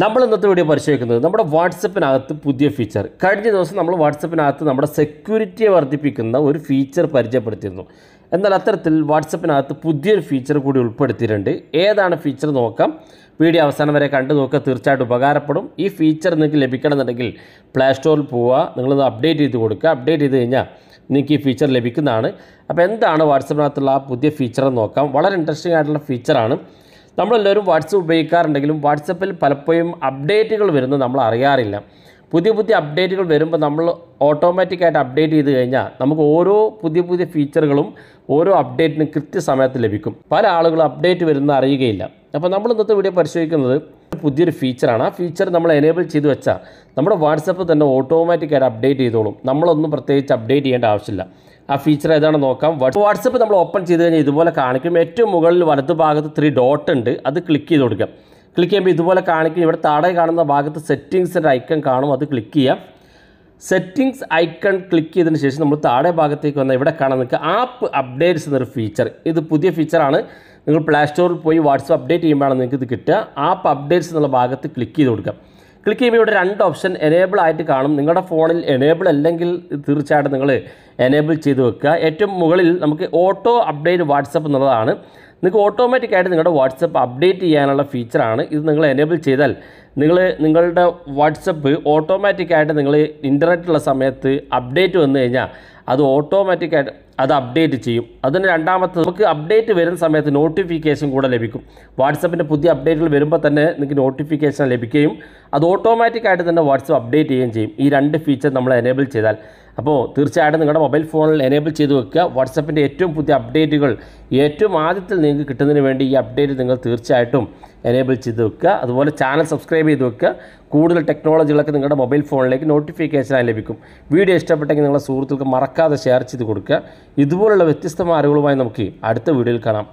നമ്മൾ ഇന്നത്തെ വീഡിയോ പരിശോധിക്കുന്നത് നമ്മുടെ വാട്സപ്പിനകത്ത് പുതിയ ഫീച്ചർ കഴിഞ്ഞ ദിവസം നമ്മൾ വാട്സപ്പിനകത്ത് നമ്മുടെ സെക്യൂരിറ്റിയെ വർദ്ധിപ്പിക്കുന്ന ഒരു ഫീച്ചർ പരിചയപ്പെടുത്തിയിരുന്നു എന്നാൽ അത്തരത്തിൽ വാട്സപ്പിനകത്ത് പുതിയൊരു ഫീച്ചർ കൂടി ഉൾപ്പെടുത്തിയിട്ടുണ്ട് ഏതാണ് ഫീച്ചർ നോക്കാം വീഡിയോ അവസാനം വരെ കണ്ടു നോക്കുക തീർച്ചയായിട്ടും ഉപകാരപ്പെടും ഈ ഫീച്ചർ നിങ്ങൾക്ക് ലഭിക്കണമെന്നുണ്ടെങ്കിൽ പ്ലേ സ്റ്റോറിൽ പോവുക നിങ്ങളത് അപ്ഡേറ്റ് ചെയ്ത് കൊടുക്കുക അപ്ഡേറ്റ് ചെയ്ത് കഴിഞ്ഞാൽ നിങ്ങൾക്ക് ഈ ഫീച്ചർ ലഭിക്കുന്നതാണ് അപ്പോൾ എന്താണ് വാട്സപ്പിനകത്തുള്ള ആ പുതിയ ഫീച്ചർ നോക്കാം വളരെ ഇൻട്രസ്റ്റിംഗ് ആയിട്ടുള്ള ഫീച്ചറാണ് നമ്മളെല്ലാവരും വാട്സപ്പ് ഉപയോഗിക്കാറുണ്ടെങ്കിലും വാട്സപ്പിൽ പലപ്പോഴും അപ്ഡേറ്റുകൾ വരുന്നത് നമ്മൾ അറിയാറില്ല പുതിയ പുതിയ അപ്ഡേറ്റുകൾ വരുമ്പോൾ നമ്മൾ ഓട്ടോമാറ്റിക്കായിട്ട് അപ്ഡേറ്റ് ചെയ്ത് കഴിഞ്ഞാൽ നമുക്ക് ഓരോ പുതിയ പുതിയ ഫീച്ചറുകളും ഓരോ അപ്ഡേറ്റിനും കൃത്യസമയത്ത് ലഭിക്കും പല ആളുകളും അപ്ഡേറ്റ് വരുന്ന അറിയുകയില്ല അപ്പോൾ നമ്മൾ ഇന്നത്തെ വീഡിയോ പരിശോധിക്കുന്നത് പുതിയൊരു ഫീച്ചറാണ് ആ ഫീച്ചർ നമ്മൾ എനേബിൾ ചെയ്ത് വെച്ചാൽ നമ്മുടെ വാട്സപ്പ് തന്നെ ഓട്ടോമാറ്റിക്കായിട്ട് അപ്ഡേറ്റ് ചെയ്തോളും നമ്മളൊന്നും പ്രത്യേകിച്ച് അപ്ഡേറ്റ് ചെയ്യേണ്ട ആവശ്യമില്ല ആ ഫീച്ചർ ഏതാണ് നോക്കാം വാട്സപ്പ് നമ്മൾ ഓപ്പൺ ചെയ്ത് കഴിഞ്ഞാൽ ഇതുപോലെ കാണിക്കും ഏറ്റവും മുകളിൽ ഭാഗത്ത് ത്രീ ഡോട്ട് ഉണ്ട് അത് ക്ലിക്ക് ചെയ്ത് കൊടുക്കാം ക്ലിക്ക് ചെയ്യുമ്പോൾ ഇതുപോലെ കാണിക്കും ഇവിടെ താഴെ കാണുന്ന ഭാഗത്ത് സെറ്റിങ്സിൻ്റെ ഐക്കൺ കാണും അത് ക്ലിക്ക് ചെയ്യാം സെറ്റിങ്സ് ഐക്കൺ ക്ലിക്ക് ചെയ്തതിന് ശേഷം നമ്മൾ താഴെ ഭാഗത്തേക്ക് വന്നാൽ ഇവിടെ കാണാൻ നിൽക്കുക ആപ്പ് അപ്ഡേറ്റ്സ് എന്നൊരു ഫീച്ചർ ഇത് പുതിയ ഫീച്ചറാണ് നിങ്ങൾ പ്ലേ സ്റ്റോറിൽ പോയി വാട്സപ്പ് അപ്ഡേറ്റ് ചെയ്യുമ്പോഴാണ് നിങ്ങൾക്ക് ഇത് കിട്ടുക ആപ്പ് അപ്ഡേറ്റ്സ് എന്നുള്ള ഭാഗത്ത് ക്ലിക്ക് ചെയ്ത് കൊടുക്കാം ക്ലിക്ക് ചെയ്യുമ്പോൾ ഇവിടെ രണ്ട് ഓപ്ഷൻ എനേബിൾ ആയിട്ട് കാണും നിങ്ങളുടെ ഫോണിൽ എനേബിൾ അല്ലെങ്കിൽ തീർച്ചയായിട്ടും നിങ്ങൾ എനേബിൾ ചെയ്ത് വെക്കുക ഏറ്റവും മുകളിൽ നമുക്ക് ഓട്ടോ അപ്ഡേറ്റ് വാട്സപ്പ് എന്നുള്ളതാണ് നിങ്ങൾക്ക് ഓട്ടോമാറ്റിക്കായിട്ട് നിങ്ങളുടെ വാട്സപ്പ് അപ്ഡേറ്റ് ചെയ്യാനുള്ള ഫീച്ചറാണ് ഇത് നിങ്ങൾ എനേബിൾ ചെയ്താൽ നിങ്ങൾ നിങ്ങളുടെ വാട്സപ്പ് ഓട്ടോമാറ്റിക്കായിട്ട് നിങ്ങൾ ഇൻ്റർനെറ്റുള്ള ഉള്ള സമയത്ത് അപ്ഡേറ്റ് വന്നു കഴിഞ്ഞാൽ അത് ഓട്ടോമാറ്റിക്കായിട്ട് അത് അപ്ഡേറ്റ് ചെയ്യും അതിന് രണ്ടാമത്തെ നമുക്ക് അപ്ഡേറ്റ് വരുന്ന സമയത്ത് നോട്ടിഫിക്കേഷൻ കൂടെ ലഭിക്കും വാട്സപ്പിൻ്റെ പുതിയ അപ്ഡേറ്റുകൾ വരുമ്പോൾ തന്നെ നിങ്ങൾക്ക് നോട്ടിഫിക്കേഷൻ ലഭിക്കുകയും അത് ഓട്ടോമാറ്റിക്കായിട്ട് തന്നെ വാട്സപ്പ് അപ്ഡേറ്റ് ചെയ്യുകയും ചെയ്യും ഈ രണ്ട് ഫീച്ചർ നമ്മൾ എനേബിൾ ചെയ്താൽ അപ്പോൾ തീർച്ചയായിട്ടും നിങ്ങളുടെ മൊബൈൽ ഫോണിൽ എനേബിൾ ചെയ്ത് വെക്കുക വാട്സപ്പിൻ്റെ ഏറ്റവും പുതിയ അപ്ഡേറ്റുകൾ ഏറ്റവും ആദ്യത്തിൽ നിങ്ങൾക്ക് കിട്ടുന്നതിന് വേണ്ടി ഈ അപ്ഡേറ്റ് നിങ്ങൾ തീർച്ചയായിട്ടും എനേബിൾ ചെയ്ത് വെക്കുക അതുപോലെ ചാനൽ സബ്സ്ക്രൈബ് സബ്സ്ക്രൈബ് ചെയ്ത് വെക്കുക കൂടുതൽ ടെക്നോളജികളൊക്കെ നിങ്ങളുടെ മൊബൈൽ ഫോണിലേക്ക് നോട്ടിഫിക്കേഷനായി ലഭിക്കും വീഡിയോ ഇഷ്ടപ്പെട്ടെങ്കിൽ നിങ്ങളുടെ സുഹൃത്തുക്കൾക്ക് മറക്കാതെ ഷെയർ ചെയ്ത് കൊടുക്കുക ഇതുപോലുള്ള വ്യത്യസ്തമായ അറിവുകളുമായി നമുക്ക് അടുത്ത വീഡിയോയിൽ കാണാം